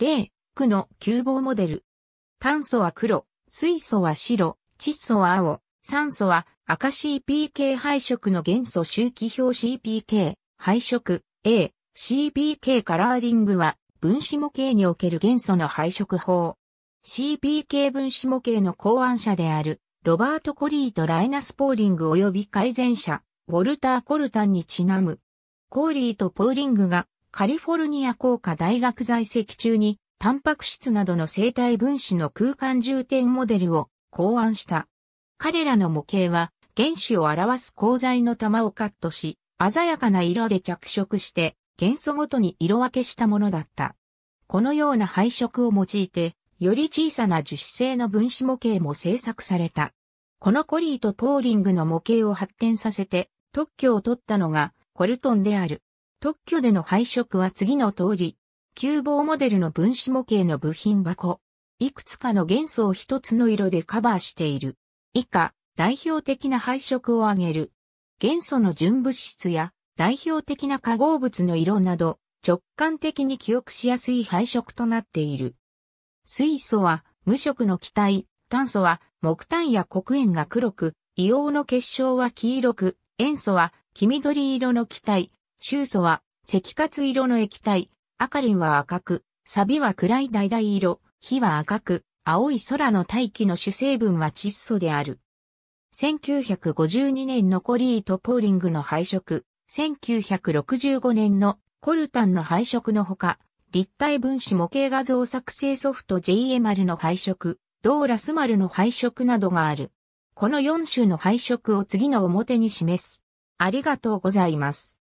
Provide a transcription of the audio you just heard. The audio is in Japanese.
例、区の急防モデル。炭素は黒、水素は白、窒素は青、酸素は赤 CPK 配色の元素周期表 CPK 配色 A、CPK カラーリングは分子模型における元素の配色法。CPK 分子模型の考案者であるロバート・コリーとライナス・ポーリング及び改善者、ウォルター・コルタンにちなむ。コーリーとポーリングがカリフォルニア工科大学在籍中に、タンパク質などの生体分子の空間重点モデルを考案した。彼らの模型は、原子を表す鋼材の玉をカットし、鮮やかな色で着色して、元素ごとに色分けしたものだった。このような配色を用いて、より小さな樹脂製の分子模型も製作された。このコリーとポーリングの模型を発展させて特許を取ったのがコルトンである。特許での配色は次の通り、急棒モデルの分子模型の部品箱、いくつかの元素を一つの色でカバーしている。以下、代表的な配色を挙げる。元素の純物質や代表的な化合物の色など、直感的に記憶しやすい配色となっている。水素は無色の気体、炭素は木炭や黒煙が黒く、硫黄の結晶は黄色く、塩素は黄緑色の気体、臭素は赤活色の液体、赤輪リンは赤く、サビは暗い橙色、火は赤く、青い空の大気の主成分は窒素である。1952年のコリート・ポーリングの配色、1965年のコルタンの配色のほか、立体分子模型画像作成ソフト JMR の配色、ドーラス丸の配色などがある。この4種の配色を次の表に示す。ありがとうございます。